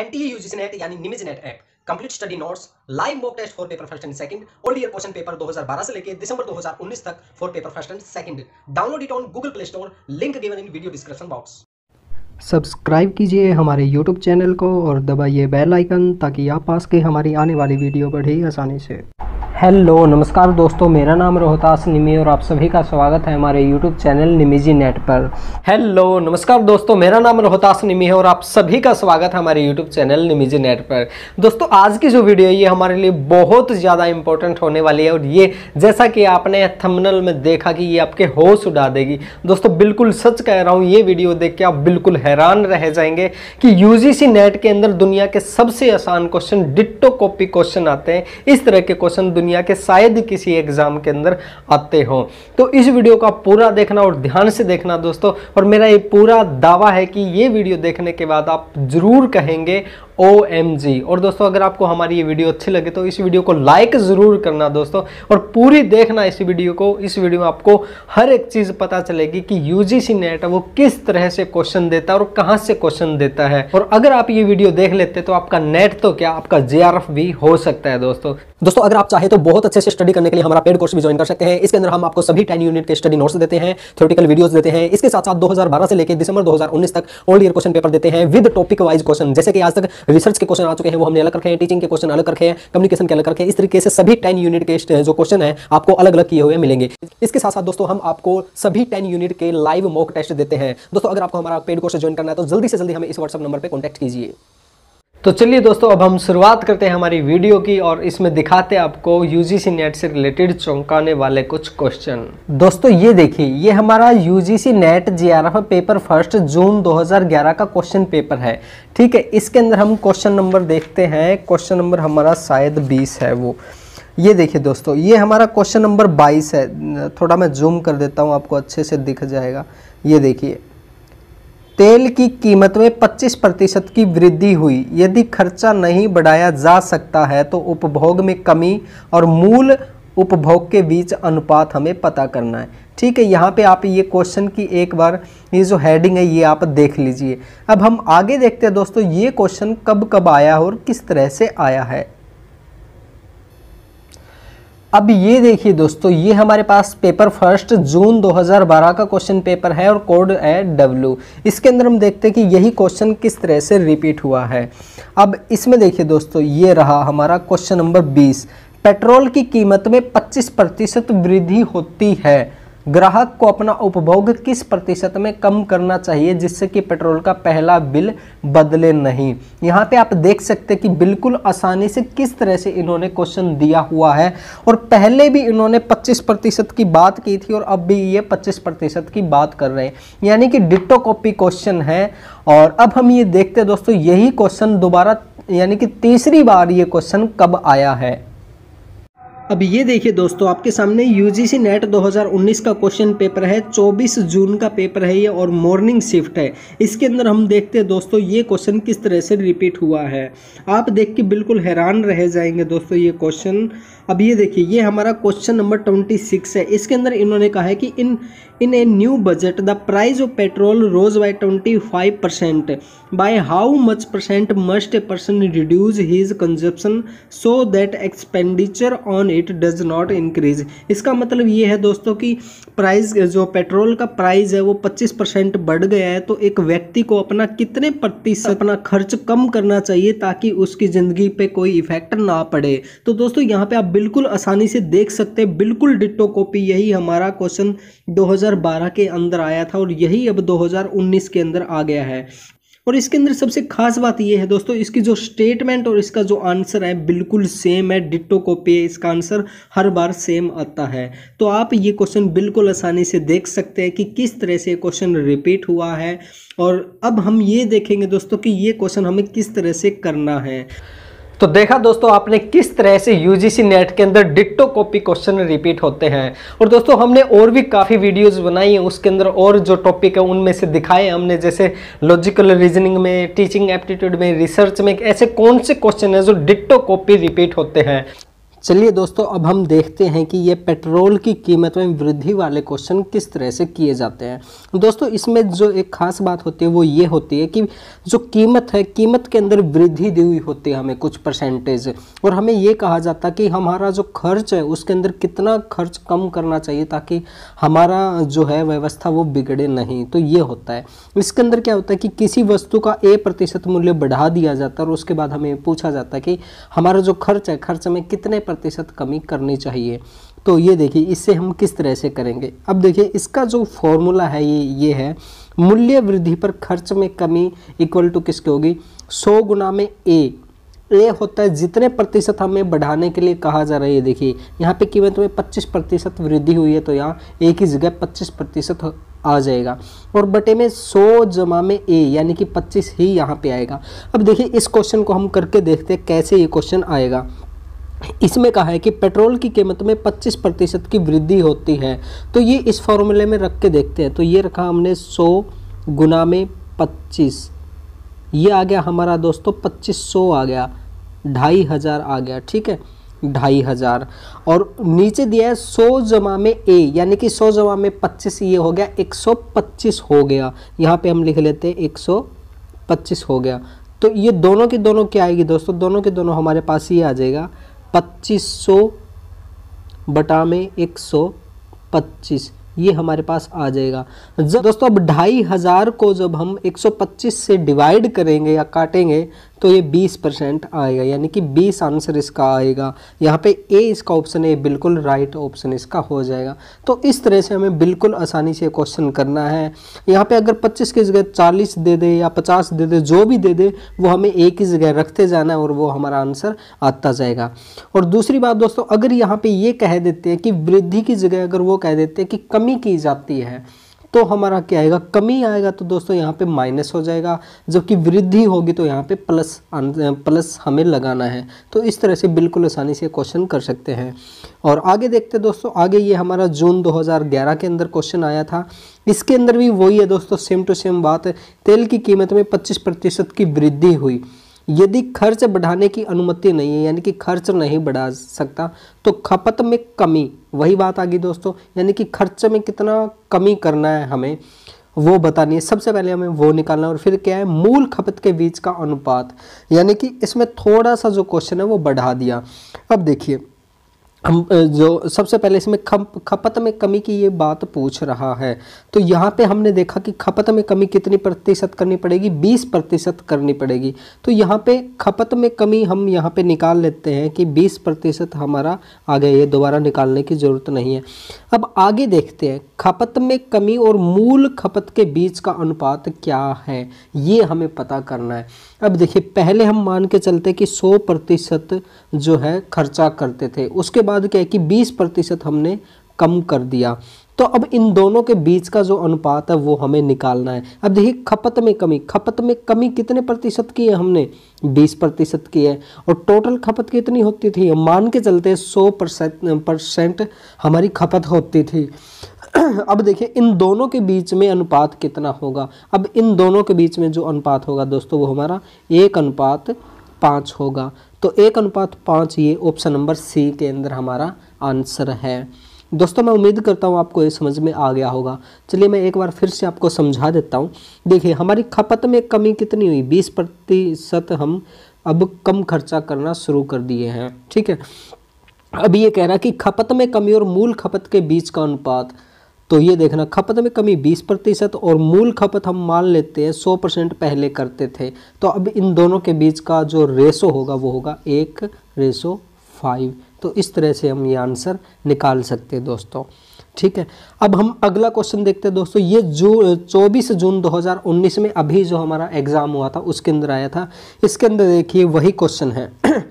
NTA यानी app complete study notes live mock test for paper first and second old year question paper 2012 से लेकर दिसंबर 2019 तक for paper first and second download it on Google Play Store link given in video description box subscribe कीजिए हमारे YouTube channel को और दबाइए bell icon ताकि आप पास के हमारी आने वाली वीडियो बढ़े आसानी से हेलो नमस्कार दोस्तों मेरा नाम रोहतास निमी और आप सभी का स्वागत है हमारे यूट्यूब चैनल निमीजी नेट पर हेलो नमस्कार दोस्तों मेरा नाम रोहतास निमी है और आप सभी का स्वागत है हमारे यूट्यूब चैनल निमीजी नेट पर दोस्तों आज की जो वीडियो है ये हमारे लिए बहुत ज़्यादा इंपॉर्टेंट होने वाली है और ये जैसा कि आपने थमनल में देखा कि ये आपके होश उड़ा देगी दोस्तों बिल्कुल सच कह रहा हूँ ये वीडियो देख के आप बिल्कुल हैरान रह जाएंगे कि यू नेट के अंदर दुनिया के सबसे आसान क्वेश्चन डिट्टो कॉपी क्वेश्चन आते हैं इस तरह के क्वेश्चन दुनिया दुनिया के शायद किसी एग्ज़ाम के अंदर आते हों तो इस वीडियो का पूरा देखना और ध्यान से देखना दोस्तों और मेरा ये पूरा दावा है कि ये वीडियो देखने के बाद आप ज़रूर कहेंगे ओ और दोस्तों अगर आपको हमारी ये वीडियो अच्छी लगे तो इस वीडियो को लाइक ज़रूर करना दोस्तों और पूरी देखना इस वीडियो को इस वीडियो में आपको हर एक चीज़ पता चलेगी कि यू नेट वो किस तरह से क्वेश्चन देता है और कहाँ से क्वेश्चन देता है और अगर आप ये वीडियो देख लेते तो आपका नेट तो क्या आपका जे भी हो सकता है दोस्तों दोस्तों अगर आप चाहे तो बहुत अच्छे से स्टडी करने के लिए हमारा पेड कोर्स भी ज्वाइन कर सकते हैं इसके अंदर हम आपको सभी टेन यूनिट के स्टडी नोट्स देते हैं थ्योरेटिकल वीडियो देते हैं इसके साथ साथ दो से लेकर दिसंबर दो तक ओल्ड ईयर क्वेश्चन पेपर देते हैं विद टॉपिक वाइज क्वेश्चन जैसे कि आज तक रिसर्च के क्वेश्चन आ चुके हैं वो हमने अलग रखे हैं टीचिंग के क्वेश्चन अलग रखे हैं कम्युनिकेशन के अलग रखे हैं इस तरीके से सभी टेन यूनिट के जो क्वेश्चन है आपको अलग अलग किए हुए मिलेंगे इसके साथ साथ दोस्तों हम आपको सभी टेन यूनिट के लाइव मॉक टेस्ट देते हैं दोस्तों अगर आपको हमारा पेड कोर्स ज्वाइन करना है तो जल्दी से जल्दी हमें इस व्हाट्सअप नंबर पर कॉन्टैक्ट कीजिए तो चलिए दोस्तों अब हम शुरुआत करते हैं हमारी वीडियो की और इसमें दिखाते हैं आपको यूजीसी नेट से रिलेटेड चौंकाने वाले कुछ क्वेश्चन दोस्तों ये देखिए ये हमारा UGC NET JRF paper first June 2011 का क्वेश्चन पेपर है ठीक है इसके अंदर हम क्वेश्चन नंबर देखते हैं क्वेश्चन नंबर हमारा शायद बीस है वो ये देखिए दोस्तों ये हमारा क्वेश्चन नंबर बाईस है थोड़ा मैं जूम कर देता हूँ आपको अच्छे से दिख जाएगा ये देखिए तेल की कीमत में 25 प्रतिशत की वृद्धि हुई यदि खर्चा नहीं बढ़ाया जा सकता है तो उपभोग में कमी और मूल उपभोग के बीच अनुपात हमें पता करना है ठीक है यहाँ पे आप ये क्वेश्चन की एक बार ये जो हेडिंग है ये आप देख लीजिए अब हम आगे देखते हैं दोस्तों ये क्वेश्चन कब कब आया और किस तरह से आया है अब ये देखिए दोस्तों ये हमारे पास पेपर फर्स्ट जून 2012 का क्वेश्चन पेपर है और कोड है डब्ल्यू इसके अंदर हम देखते हैं कि यही क्वेश्चन किस तरह से रिपीट हुआ है अब इसमें देखिए दोस्तों ये रहा हमारा क्वेश्चन नंबर 20 पेट्रोल की कीमत में 25 प्रतिशत वृद्धि होती है ग्राहक को अपना उपभोग किस प्रतिशत में कम करना चाहिए जिससे कि पेट्रोल का पहला बिल बदले नहीं यहाँ पे आप देख सकते हैं कि बिल्कुल आसानी से किस तरह से इन्होंने क्वेश्चन दिया हुआ है और पहले भी इन्होंने 25 प्रतिशत की बात की थी और अब भी ये 25 प्रतिशत की बात कर रहे हैं यानी कि डिट्टो कॉपी क्वेश्चन है और अब हम ये देखते हैं दोस्तों यही क्वेश्चन दोबारा यानी कि तीसरी बार ये क्वेश्चन कब आया है अब ये देखिए दोस्तों आपके सामने यू जी सी नेट उन्नीस का क्वेश्चन पेपर है 24 जून का पेपर है ये और मॉर्निंग शिफ्ट है इसके अंदर हम देखते हैं दोस्तों ये क्वेश्चन किस तरह से रिपीट हुआ है आप देख के बिल्कुल हैरान रह जाएंगे दोस्तों ये क्वेश्चन अब ये देखिए ये हमारा क्वेश्चन नंबर ट्वेंटी सिक्स है इसके अंदर इन्होंने कहा है कि in in a new budget the price of petrol rose by twenty five percent by how much percent must a person reduce his consumption so that expenditure on it does not increase इसका मतलब ये है दोस्तों कि price जो petrol का price है वो पच्चीस परसेंट बढ़ गया है तो एक व्यक्ति को अपना कितने प्रतिशत अपना खर्च कम करना चाहिए ताकि उसकी ज़िंदगी पे कोई इफेक्ट ना पड़े तो दोस्तों यहाँ पे आप बिल्कुल आसानी से देख सकते हैं बिल्कुल डिट्टो कॉपी यही हमारा क्वेश्चन 2012 के अंदर आया था और यही अब 2019 के अंदर आ गया है और इसके अंदर सबसे खास बात यह है दोस्तों इसकी जो स्टेटमेंट और इसका जो आंसर है बिल्कुल सेम है डिट्टो कॉपी है इसका आंसर हर बार सेम आता है तो आप ये क्वेश्चन बिल्कुल आसानी से देख सकते हैं कि किस तरह से क्वेश्चन रिपीट हुआ है और अब हम ये देखेंगे दोस्तों कि ये क्वेश्चन हमें किस तरह से करना है तो देखा दोस्तों आपने किस तरह से यूजीसी नेट के अंदर डिट्टो कॉपी क्वेश्चन रिपीट होते हैं और दोस्तों हमने और भी काफ़ी वीडियोस बनाई हैं उसके अंदर और जो टॉपिक है उनमें से दिखाए हमने जैसे लॉजिकल रीजनिंग में टीचिंग एप्टीट्यूड में रिसर्च में ऐसे कौन से क्वेश्चन है जो डिट्टो कॉपी रिपीट होते हैं चलिए दोस्तों अब हम देखते हैं कि ये पेट्रोल की कीमत में वृद्धि वाले क्वेश्चन किस तरह से किए जाते हैं दोस्तों इसमें जो एक खास बात होती है वो ये होती है कि जो कीमत है कीमत के अंदर वृद्धि दी हुई होती है हमें कुछ परसेंटेज और हमें ये कहा जाता है कि हमारा जो खर्च है उसके अंदर कितना खर्च कम करना चाहिए ताकि हमारा जो है व्यवस्था वो बिगड़े नहीं तो ये होता है इसके अंदर क्या होता है कि किसी वस्तु का ए प्रतिशत मूल्य बढ़ा दिया जाता है और उसके बाद हमें पूछा जाता है कि हमारा जो खर्च है खर्च में कितने प्रतिशत कमी करनी चाहिए तो ये देखिए इससे हम किस तरह से करेंगे अब देखिए इसका जो फॉर्मूला है ये ये है मूल्य वृद्धि पर खर्च में कमी इक्वल टू किसकी होगी सौ गुना में ए ए होता है जितने प्रतिशत हमें बढ़ाने के लिए कहा जा रहा है ये देखिए यहाँ पे कीमत में 25 प्रतिशत वृद्धि हुई है तो यहाँ एक ही जगह 25 प्रतिशत आ जाएगा और बटे में 100 जमा में ए यानी कि 25 ही यहाँ पे आएगा अब देखिए इस क्वेश्चन को हम करके देखते हैं कैसे ये क्वेश्चन आएगा इसमें कहा है कि पेट्रोल की कीमत में 25 प्रतिशत की वृद्धि होती है तो ये इस फॉर्मूले में रख के देखते हैं तो ये रखा हमने 100 गुना में 25 ये आ गया हमारा दोस्तों 2500 आ गया ढाई हज़ार आ गया ठीक है ढाई हज़ार और नीचे दिया है सौ जमा में ए यानी कि सौ जमा में पच्चीस ये हो गया एक सौ पच्चीस हो गया यहाँ पे हम लिख लेते हैं एक सौ पच्चीस हो गया तो ये दोनों की दोनों क्या आएगी दोस्तों दोनों के दोनों हमारे पास ये आ जाएगा 2500 बटा में एक सौ पच्चीस ये हमारे पास आ जाएगा जब दोस्तों अब ढाई हज़ार को जब हम 125 से डिवाइड करेंगे या काटेंगे तो ये 20 परसेंट आएगा यानी कि 20 आंसर इसका आएगा यहाँ पे ए इसका ऑप्शन है बिल्कुल राइट ऑप्शन इसका हो जाएगा तो इस तरह से हमें बिल्कुल आसानी से क्वेश्चन करना है यहाँ पे अगर 25 की जगह 40 दे दे या 50 दे दे जो भी दे दे वो हमें एक ही जगह रखते जाना है और वो हमारा आंसर आता जाएगा और दूसरी बात दोस्तों अगर यहाँ पर ये कह देते हैं कि वृद्धि की जगह अगर वो कह देते हैं कि कमी की जाती है तो हमारा क्या आएगा कमी आएगा तो दोस्तों यहाँ पे माइनस हो जाएगा जबकि वृद्धि होगी तो यहाँ पे प्लस प्लस हमें लगाना है तो इस तरह से बिल्कुल आसानी से क्वेश्चन कर सकते हैं और आगे देखते हैं दोस्तों आगे ये हमारा जून 2011 के अंदर क्वेश्चन आया था इसके अंदर भी वही है दोस्तों सेम टू सेम बात है तेल की कीमत में पच्चीस प्रतिशत की वृद्धि हुई यदि खर्च बढ़ाने की अनुमति नहीं है यानी कि खर्च नहीं बढ़ा सकता तो खपत में कमी वही बात आ गई दोस्तों यानी कि खर्च में कितना कमी करना है हमें वो बतानी है सबसे पहले हमें वो निकालना है और फिर क्या है मूल खपत के बीच का अनुपात यानी कि इसमें थोड़ा सा जो क्वेश्चन है वो बढ़ा दिया अब देखिए हम जो सबसे पहले इसमें खप खपत में कमी की ये बात पूछ रहा है तो यहाँ पे हमने देखा कि खपत में कमी कितनी प्रतिशत करनी पड़ेगी 20 प्रतिशत करनी पड़ेगी तो यहाँ पे खपत में कमी हम यहाँ पे निकाल लेते हैं कि 20 प्रतिशत हमारा आगे ये दोबारा निकालने की ज़रूरत नहीं है अब आगे देखते हैं खपत में कमी और मूल खपत के बीच का अनुपात क्या है ये हमें पता करना है अब देखिए पहले हम मान के चलते कि 100 प्रतिशत जो है खर्चा करते थे उसके बाद क्या है कि 20 प्रतिशत हमने कम कर दिया तो अब इन दोनों के बीच का जो अनुपात है वो हमें निकालना है अब देखिए खपत में कमी खपत में कमी कितने प्रतिशत की है हमने 20 प्रतिशत की है और टोटल खपत कितनी होती थी मान के चलते 100 परसेंट परसेंट हमारी खपत होती थी अब देखिए इन दोनों के बीच में अनुपात कितना होगा अब इन दोनों के बीच में जो अनुपात होगा दोस्तों वो हमारा एक अनुपात पाँच होगा तो एक अनुपात पाँच ये ऑप्शन नंबर सी के अंदर हमारा आंसर है दोस्तों मैं उम्मीद करता हूँ आपको ये समझ में आ गया होगा चलिए मैं एक बार फिर से आपको समझा देता हूँ देखिए हमारी खपत में कमी कितनी हुई बीस प्रतिशत हम अब कम खर्चा करना शुरू कर दिए हैं ठीक है अब ये कह रहा है कि खपत में कमी और मूल खपत के बीच का अनुपात तो ये देखना खपत में कमी 20 प्रतिशत और मूल खपत हम मान लेते हैं 100 परसेंट पहले करते थे तो अब इन दोनों के बीच का जो रेशो होगा वो होगा एक रेशो फाइव तो इस तरह से हम ये आंसर निकाल सकते हैं दोस्तों ठीक है अब हम अगला क्वेश्चन देखते हैं दोस्तों ये जू चौबीस जून 2019 में अभी जो हमारा एग्ज़ाम हुआ था उसके अंदर आया था इसके अंदर देखिए वही क्वेश्चन है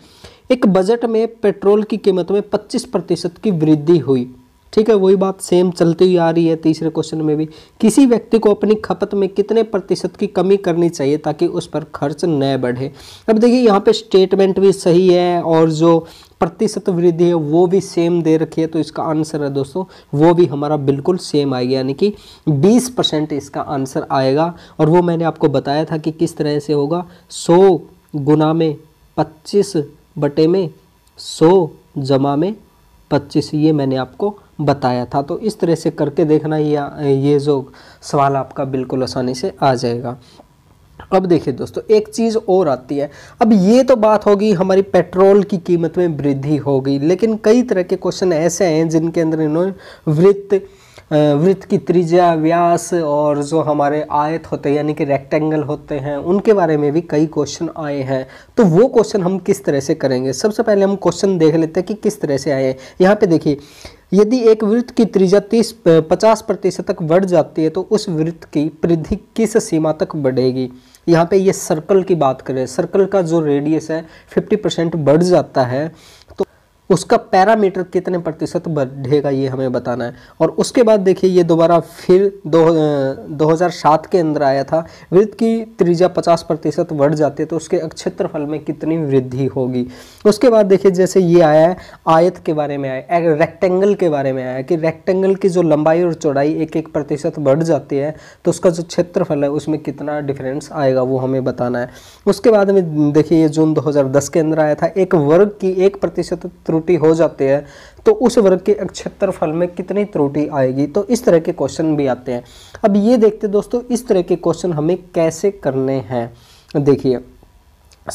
एक बजट में पेट्रोल की कीमत में 25 प्रतिशत की वृद्धि हुई ठीक है वही बात सेम चलती हुई आ रही है तीसरे क्वेश्चन में भी किसी व्यक्ति को अपनी खपत में कितने प्रतिशत की कमी करनी चाहिए ताकि उस पर खर्च न बढ़े अब देखिए यहाँ पे स्टेटमेंट भी सही है और जो प्रतिशत वृद्धि है वो भी सेम दे रखी है तो इसका आंसर है दोस्तों वो भी हमारा बिल्कुल सेम आएगा यानी कि 20 परसेंट इसका आंसर आएगा और वो मैंने आपको बताया था कि किस तरह से होगा 100 गुना में 25 बटे में 100 जमा में पच्चीस ये मैंने आपको बताया था तो इस तरह से करके देखना ये ये जो सवाल आपका बिल्कुल आसानी से आ जाएगा अब देखिए दोस्तों एक चीज़ और आती है अब ये तो बात होगी हमारी पेट्रोल की कीमत में वृद्धि होगी लेकिन कई तरह के क्वेश्चन ऐसे हैं जिनके अंदर इन्होंने वृत्त वृत्त की त्रिज्या व्यास और जो हमारे आयत होते हैं यानी कि रेक्टेंगल होते हैं उनके बारे में भी कई क्वेश्चन आए हैं तो वो क्वेश्चन हम किस तरह से करेंगे सबसे पहले हम क्वेश्चन देख लेते हैं कि किस तरह से आए हैं यहाँ पे देखिए यदि एक वृत्त की त्रिज्या तीस पचास प्रतिशत तक बढ़ जाती है तो उस वृत्त की परिधि किस सीमा तक बढ़ेगी यहाँ पे ये सर्कल की बात करें सर्कल का जो रेडियस है 50 परसेंट बढ़ जाता है उसका पैरामीटर कितने प्रतिशत बढ़ेगा ये हमें बताना है और उसके बाद देखिए ये दोबारा फिर दो दो हज़ार सात के अंदर आया था वृत्त की त्रिज्या पचास प्रतिशत बढ़ जाती है तो उसके क्षेत्रफल में कितनी वृद्धि होगी उसके बाद देखिए जैसे ये आया है आयत के बारे में आया रेक्टेंगल के बारे में आया कि रेक्टेंगल की जो लंबाई और चौड़ाई एक एक प्रतिशत बढ़ जाती है तो उसका जो क्षेत्रफल है उसमें कितना डिफरेंस आएगा वो हमें बताना है उसके बाद में देखिए ये जून दो के अंदर आया था एक वर्ग की एक प्रतिशत त्रुटि हो जाते हैं तो उस वर्ग के अक्षेत्र फल में कितनी त्रुटि आएगी तो इस तरह के क्वेश्चन भी आते हैं अब ये देखते दोस्तों इस तरह के क्वेश्चन हमें कैसे करने हैं देखिए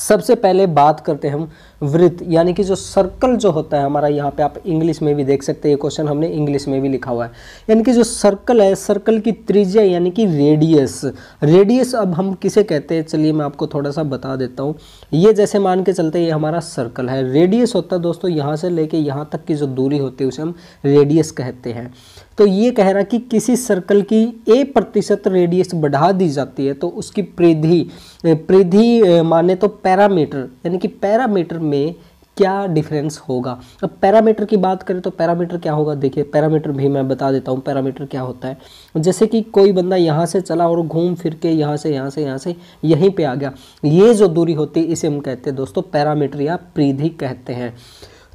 सबसे पहले बात करते हैं हम वृत्त यानी कि जो सर्कल जो होता है हमारा यहाँ पे आप इंग्लिश में भी देख सकते हैं ये क्वेश्चन हमने इंग्लिश में भी लिखा हुआ है यानी कि जो सर्कल है सर्कल की त्रिज्या यानी कि रेडियस रेडियस अब हम किसे कहते हैं चलिए मैं आपको थोड़ा सा बता देता हूँ ये जैसे मान के चलते ये हमारा सर्कल है रेडियस होता है दोस्तों यहाँ से लेके यहाँ तक की जो दूरी होती है उसे हम रेडियस कहते हैं तो ये कह रहा कि किसी सर्कल की ए प्रतिशत रेडियस बढ़ा दी जाती है तो उसकी परिधि परिधि माने तो पैरामीटर यानी कि पैरामीटर में क्या डिफरेंस होगा अब पैरामीटर की बात करें तो पैरामीटर क्या होगा देखिए पैरामीटर भी मैं बता देता हूँ पैरामीटर क्या होता है जैसे कि कोई बंदा यहाँ से चला और घूम फिर के यहाँ से यहाँ से यहाँ से यहीं पे आ गया ये जो दूरी होती है इसे हम कहते हैं दोस्तों पैरामीटर या प्रीधि कहते हैं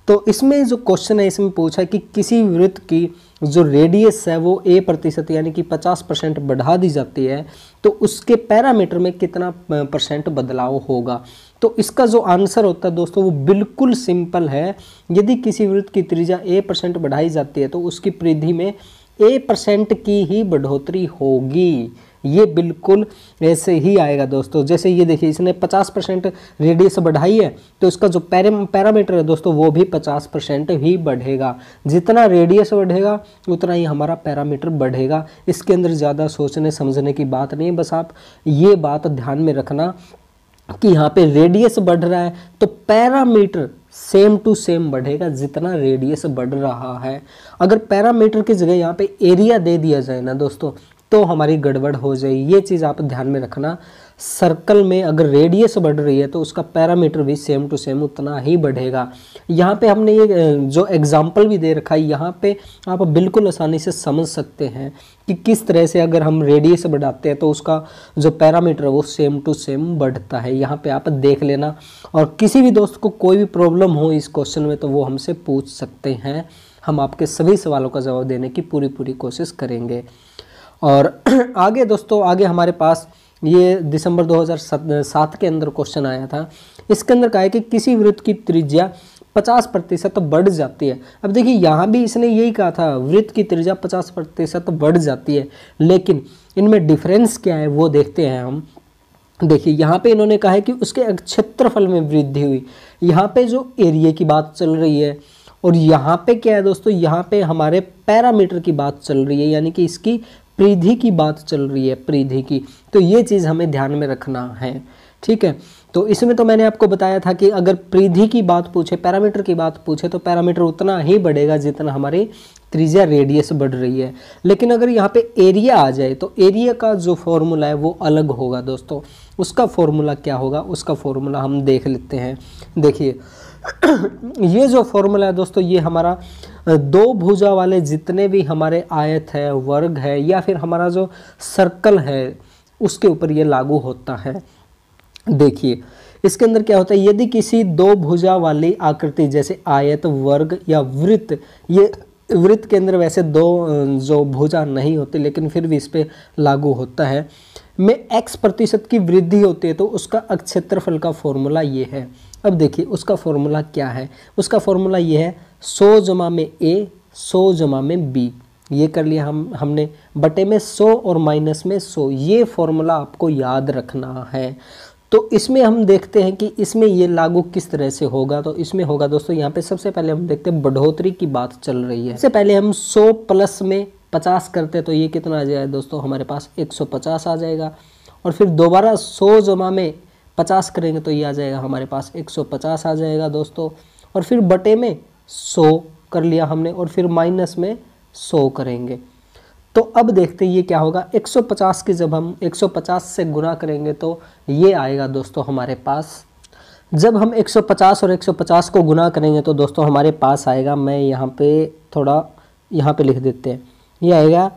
तो इसमें जो क्वेश्चन है इसमें पूछा है कि किसी वृत्त की जो रेडियस है वो ए प्रतिशत यानी कि 50 परसेंट बढ़ा दी जाती है तो उसके पैरामीटर में कितना परसेंट बदलाव होगा तो इसका जो आंसर होता है दोस्तों वो बिल्कुल सिंपल है यदि किसी वृत्त की त्रिज्या ए परसेंट बढ़ाई जाती है तो उसकी परिधि में ए परसेंट की ही बढ़ोतरी होगी ये बिल्कुल ऐसे ही आएगा दोस्तों जैसे ये देखिए इसने 50 परसेंट रेडियस बढ़ाई है तो इसका जो पैरामीटर है दोस्तों वो भी 50 परसेंट ही बढ़ेगा जितना रेडियस बढ़ेगा उतना ही हमारा पैरामीटर बढ़ेगा इसके अंदर ज़्यादा सोचने समझने की बात नहीं है बस आप ये बात ध्यान में रखना कि यहाँ पर रेडियस बढ़ रहा है तो पैरामीटर सेम टू सेम बढ़ेगा जितना रेडियस बढ़ रहा है अगर पैरामीटर की जगह यहाँ पे एरिया दे दिया जाए ना दोस्तों तो हमारी गड़बड़ हो जाएगी ये चीज़ आप ध्यान में रखना सर्कल में अगर रेडियस बढ़ रही है तो उसका पैरामीटर भी सेम टू सेम उतना ही बढ़ेगा यहाँ पे हमने ये जो एग्जाम्पल भी दे रखा है यहाँ पे आप बिल्कुल आसानी से समझ सकते हैं कि किस तरह से अगर हम रेडियस बढ़ाते हैं तो उसका जो पैरामीटर है वो सेम टू सेम बढ़ता है यहाँ पे आप देख लेना और किसी भी दोस्त को कोई भी प्रॉब्लम हो इस क्वेश्चन में तो वो हमसे पूछ सकते हैं हम आपके सभी सवालों का जवाब देने की पूरी पूरी कोशिश करेंगे और आगे दोस्तों आगे हमारे पास ये दिसंबर 2007 के अंदर क्वेश्चन आया था इसके अंदर कहा है कि किसी वृत्त की त्रिज्या 50 प्रतिशत बढ़ जाती है अब देखिए यहाँ भी इसने यही कहा था वृत्त की त्रिज्या 50 प्रतिशत बढ़ जाती है लेकिन इनमें डिफरेंस क्या है वो देखते हैं हम देखिए यहाँ पे इन्होंने कहा है कि उसके क्षेत्रफल में वृद्धि हुई यहाँ पे जो एरिया की बात चल रही है और यहाँ पे क्या है दोस्तों यहाँ पे हमारे पैरामीटर की बात चल रही है यानी कि इसकी प्रीधि की बात चल रही है प्रीधि की तो ये चीज़ हमें ध्यान में रखना है ठीक है तो इसमें तो मैंने आपको बताया था कि अगर प्रीधि की बात पूछे पैरामीटर की बात पूछे तो पैरामीटर उतना ही बढ़ेगा जितना हमारे त्रिज्या रेडियस बढ़ रही है लेकिन अगर यहाँ पे एरिया आ जाए तो एरिया का जो फॉर्मूला है वो अलग होगा दोस्तों उसका फॉर्मूला क्या होगा उसका फॉर्मूला हम देख लेते हैं देखिए ये जो फॉर्मूला है दोस्तों ये हमारा दो भुजा वाले जितने भी हमारे आयत है वर्ग है या फिर हमारा जो सर्कल है उसके ऊपर ये लागू होता है देखिए इसके अंदर क्या होता है यदि किसी दो भुजा वाली आकृति जैसे आयत वर्ग या वृत्त ये वृत्त के अंदर वैसे दो जो भुजा नहीं होती लेकिन फिर भी इस पर लागू होता है में x प्रतिशत की वृद्धि होती है तो उसका अक्षेत्रफल का फॉर्मूला ये है अब देखिए उसका फॉर्मूला क्या है उसका फॉर्मूला ये है सौ जमा में ए सौ जमा में बी ये कर लिया हम हमने बटे में सौ और माइनस में सौ ये फॉर्मूला आपको याद रखना है तो इसमें हम देखते हैं कि इसमें ये लागू किस तरह से होगा तो इसमें होगा दोस्तों यहाँ पे सबसे पहले हम देखते हैं बढ़ोतरी की बात चल रही है सबसे पहले हम 100 प्लस में 50 करते तो ये कितना आ जाए दोस्तों हमारे पास 150 आ जाएगा और फिर दोबारा 100 जमा में पचास करेंगे तो ये आ जाएगा हमारे पास एक सौ पचास आ जाएगा दोस्तों और फिर बटे में सौ कर लिया हमने और फिर माइनस में सौ करेंगे तो अब देखते ये क्या होगा 150 की जब हम 150 से गुना करेंगे तो ये आएगा दोस्तों हमारे पास जब हम 150 और 150 को गुना करेंगे तो दोस्तों हमारे पास आएगा मैं यहाँ पे थोड़ा यहाँ पे लिख देते हैं ये आएगा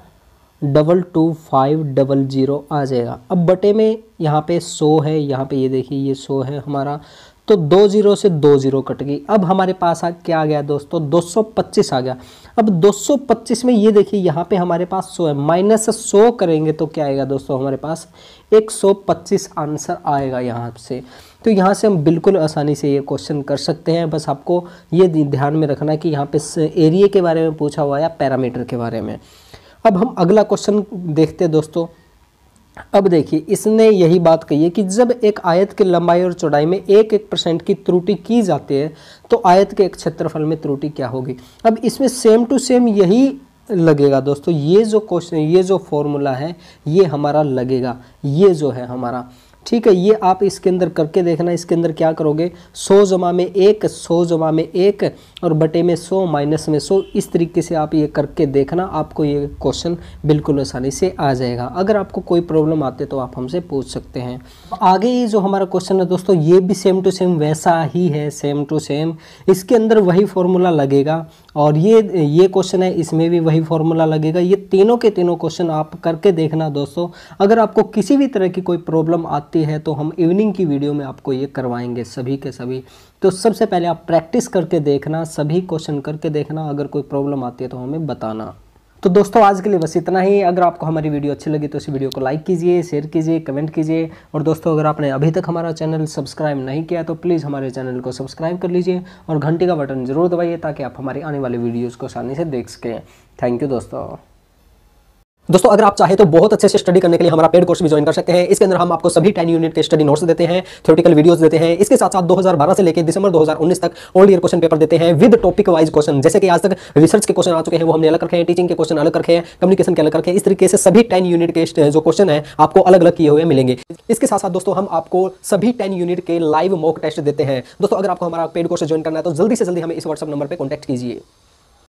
double two five double zero आ जाएगा अब बटे में यहाँ पे सौ है यहाँ पे ये देखिए ये सौ है हमारा तो दो जीरो से दो जीरो कट गई अब हमारे पास आ क्या आ गया दोस्तों 225 आ गया अब 225 में ये देखिए यहाँ पे हमारे पास सो है माइनस सौ करेंगे तो क्या आएगा दोस्तों हमारे पास 125 आंसर आएगा यहाँ से तो यहाँ से हम बिल्कुल आसानी से ये क्वेश्चन कर सकते हैं बस आपको ये ध्यान में रखना है कि यहाँ पे एरिए के बारे में पूछा हुआ या पैरामीटर के बारे में अब हम अगला क्वेश्चन देखते दोस्तों अब देखिए इसने यही बात कही है कि जब एक आयत की लंबाई और चौड़ाई में एक एक परसेंट की त्रुटि की जाती है तो आयत के एक क्षेत्रफल में त्रुटि क्या होगी अब इसमें सेम टू सेम यही लगेगा दोस्तों ये जो क्वेश्चन ये जो फॉर्मूला है ये हमारा लगेगा ये जो है हमारा ठीक है ये आप इसके अंदर करके देखना इसके अंदर क्या करोगे सौ जमा में एक सौ जमा में एक और बटे में सौ माइनस में सौ इस तरीके से आप ये करके देखना आपको ये क्वेश्चन बिल्कुल आसानी से आ जाएगा अगर आपको कोई प्रॉब्लम आते तो आप हमसे पूछ सकते हैं आगे ये जो हमारा क्वेश्चन है दोस्तों ये भी सेम टू सेम वैसा ही है सेम टू सेम इसके अंदर वही फॉर्मूला लगेगा और ये ये क्वेश्चन है इसमें भी वही फॉर्मूला लगेगा ये तीनों के तीनों क्वेश्चन आप करके देखना दोस्तों अगर आपको किसी भी तरह की कोई प्रॉब्लम आती है तो हम इवनिंग की वीडियो में आपको ये करवाएंगे सभी के सभी तो सबसे पहले आप प्रैक्टिस करके देखना सभी क्वेश्चन करके देखना अगर कोई प्रॉब्लम आती है तो हमें बताना तो दोस्तों आज के लिए बस इतना ही अगर आपको हमारी वीडियो अच्छी लगी तो इस वीडियो को लाइक कीजिए शेयर कीजिए कमेंट कीजिए और दोस्तों अगर आपने अभी तक हमारा चैनल सब्सक्राइब नहीं किया तो प्लीज़ हमारे चैनल को सब्सक्राइब कर लीजिए और घंटी का बटन ज़रूर दबाइए ताकि आप हमारी आने वाली वीडियोज़ को आसानी से देख सकें थैंक यू दोस्तों दोस्तों अगर आप चाहे तो बहुत अच्छे से स्टडी करने के लिए हमारा पेड कोर्स भी ज्वाइन कर सकते हैं इसके अंदर हम आपको सभी टेन यूनिट के स्टडी नोट्स देते हैं थ्योरेटिकल वीडियोस देते हैं इसके साथ साथ 2012 से लेकर दिसंबर 2019 तक ओल्ड ईयर क्वेश्चन पेपर देते हैं विद टॉपिक वाइज क्वेश्चन जैसे कि आज तक रिसर्च के क्वेश्चन आ चुके हैं वो हमने अलग रखे हैं टीचिंग के क्वेश्चन अलग रखे हैं कम्युनिकेशन के अलग रखे हैं इस तरीके से सभी टेन यूनिट के जो क्वेश्चन है आपको अलग अलग किए हुए मिलेंगे इसके साथ साथ दोस्तों हम आपको सभी टेन यूनिट के लाइव मॉक टेस्ट देते हैं दोस्तों अगर आपको हमारा पेड कोर्स ज्वाइन करना है तो जल्दी से जल्दी हमें इस व्हाट्सअप नंबर पर कॉन्टैक्ट कीजिए